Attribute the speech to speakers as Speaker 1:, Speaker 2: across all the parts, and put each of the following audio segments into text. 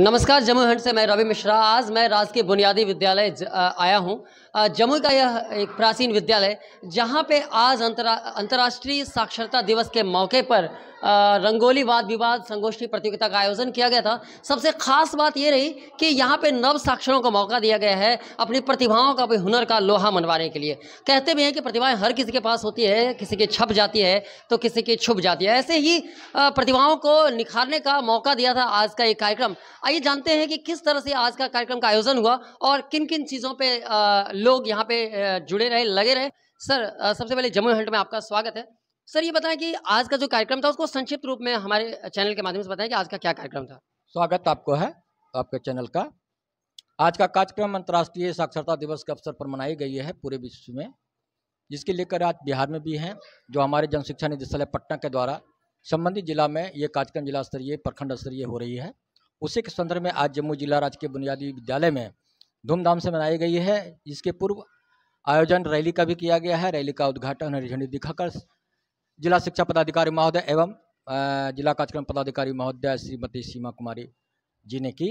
Speaker 1: नमस्कार जम्मू हंड से मैं रवि मिश्रा आज मैं राजकीय बुनियादी विद्यालय आया हूं जम्मू का यह एक प्राचीन विद्यालय जहां पे आज अंतरा अंतर्राष्ट्रीय साक्षरता दिवस के मौके पर रंगोली वाद विवाद संगोष्ठी प्रतियोगिता का आयोजन किया गया था सबसे खास बात ये रही कि यहाँ पे नव साक्षरों को मौका दिया गया है अपनी प्रतिभाओं का अपने हुनर का लोहा मनवाने के लिए कहते भी हैं कि प्रतिभाएं हर किसी के पास होती है किसी की छप जाती है तो किसी की छुप जाती है ऐसे ही प्रतिभाओं को निखारने का मौका दिया था आज का ये कार्यक्रम आइए जानते हैं कि किस तरह से आज का कार्यक्रम का आयोजन हुआ और किन किन चीज़ों पे लोग यहाँ पे जुड़े रहे लगे रहे सर सबसे पहले जम्मू हंट में आपका स्वागत है सर ये बताएं कि आज का जो कार्यक्रम था उसको संक्षिप्त रूप में हमारे चैनल के माध्यम से बताएं कि आज का क्या कार्यक्रम था
Speaker 2: स्वागत आपको है आपके चैनल का आज का कार्यक्रम अंतर्राष्ट्रीय साक्षरता दिवस के अवसर पर मनाई गई है पूरे विश्व में जिसके लेकर आज बिहार में भी हैं जो हमारे जन शिक्षा निदेशालय पटना के द्वारा संबंधित जिला में ये कार्यक्रम जिला स्तरीय प्रखंड स्तरीय हो रही है उसी के संदर्भ में आज जम्मू जिला राजकीय बुनियादी विद्यालय में धूमधाम से मनाई गई है इसके पूर्व आयोजन रैली का भी किया गया है रैली का उद्घाटन हरी झंडी दिखाकर जिला शिक्षा पदाधिकारी महोदय एवं जिला कार्यक्रम पदाधिकारी महोदय श्रीमती सीमा कुमारी जी ने की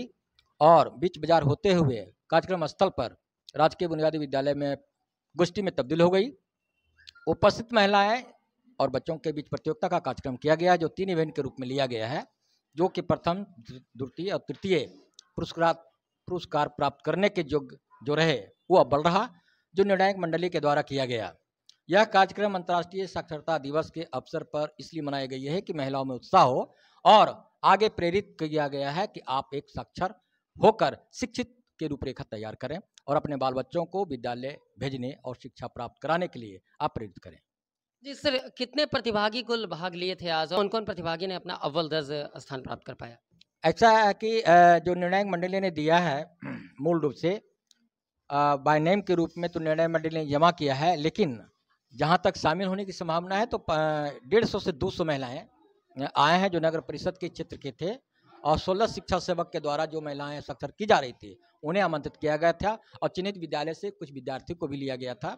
Speaker 2: और बीच बाजार होते हुए कार्यक्रम स्थल पर राजकीय बुनियादी विद्यालय में गोष्ठी में तब्दील हो गई उपस्थित महिलाएं और बच्चों के बीच प्रतियोगिता का कार्यक्रम किया गया जो तीन इवेंट के रूप में लिया गया है जो कि प्रथम द्वितीय और तृतीय पुरस्कार पुरस्कार प्राप्त करने के योग जो रहे वो अव्वल रहा जो निर्णायक मंडली के द्वारा किया गया यह कार्यक्रम अंतर्राष्ट्रीय साक्षरता दिवस के अवसर पर इसलिए मनाई गई है कि महिलाओं में उत्साह हो और आगे प्रेरित किया गया है कि आप एक साक्षर होकर शिक्षित के रूपरेखा तैयार करें और अपने बाल बच्चों को विद्यालय भेजने और शिक्षा प्राप्त कराने के लिए आप प्रेरित करें
Speaker 1: जी सर कितने प्रतिभागी कुल भाग लिए थे आज कौन कौन प्रतिभागी ने अपना अव्वल दर्ज स्थान प्राप्त कर पाया
Speaker 2: ऐसा है कि जो निर्णायक मंडली ने दिया है मूल रूप से बाय नेम के रूप में तो निर्णायक मंडली ने जमा किया है लेकिन जहाँ तक शामिल होने की संभावना है तो डेढ़ सौ से दो सौ महिलाएँ आए हैं जो नगर परिषद के क्षेत्र के थे और सोलह शिक्षा सेवक के द्वारा जो महिलाएं सक्षर की जा रही थी उन्हें आमंत्रित किया गया था और चिन्हित विद्यालय से कुछ विद्यार्थी को भी लिया गया था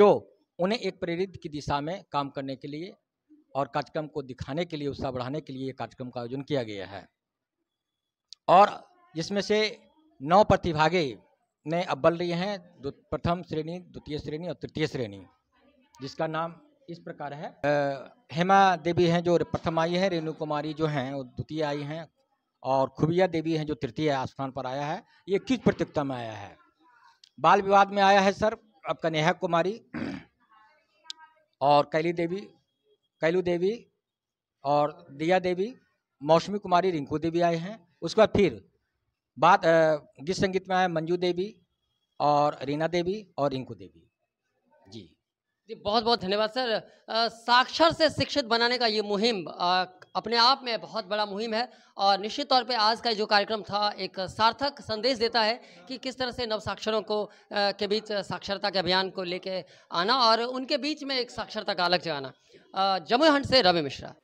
Speaker 2: जो उन्हें एक प्रेरित की दिशा में काम करने के लिए और कार्यक्रम को दिखाने के लिए उत्साह बढ़ाने के लिए कार्यक्रम का आयोजन किया गया है और जिसमें से नौ प्रतिभागे ने अब्बल रही हैं प्रथम श्रेणी द्वितीय श्रेणी और तृतीय श्रेणी जिसका नाम इस प्रकार है हेमा देवी हैं जो प्रथम आई हैं रेणु कुमारी जो हैं वो द्वितीय आई हैं और खुबिया देवी हैं जो तृतीय स्थान पर आया है ये किस प्रतियोगिता में आया है बाल विवाद में आया है सर आपका नेहा कुमारी और कैली देवी कैलू देवी और दिया देवी मौसमी कुमारी रिंकू देवी आए हैं उसके बाद फिर बात गीत संगीत में आए मंजू देवी और रीना देवी और रिंकू देवी जी
Speaker 1: जी बहुत बहुत धन्यवाद सर साक्षर से शिक्षित बनाने का ये मुहिम अपने आप में बहुत बड़ा मुहिम है और निश्चित तौर पे आज का जो कार्यक्रम था एक सार्थक संदेश देता है कि किस तरह से नवसाक्षरों को के बीच साक्षरता के अभियान को लेके आना और उनके बीच में एक साक्षरता का अलग जगाना जमुई हंड से रवि मिश्रा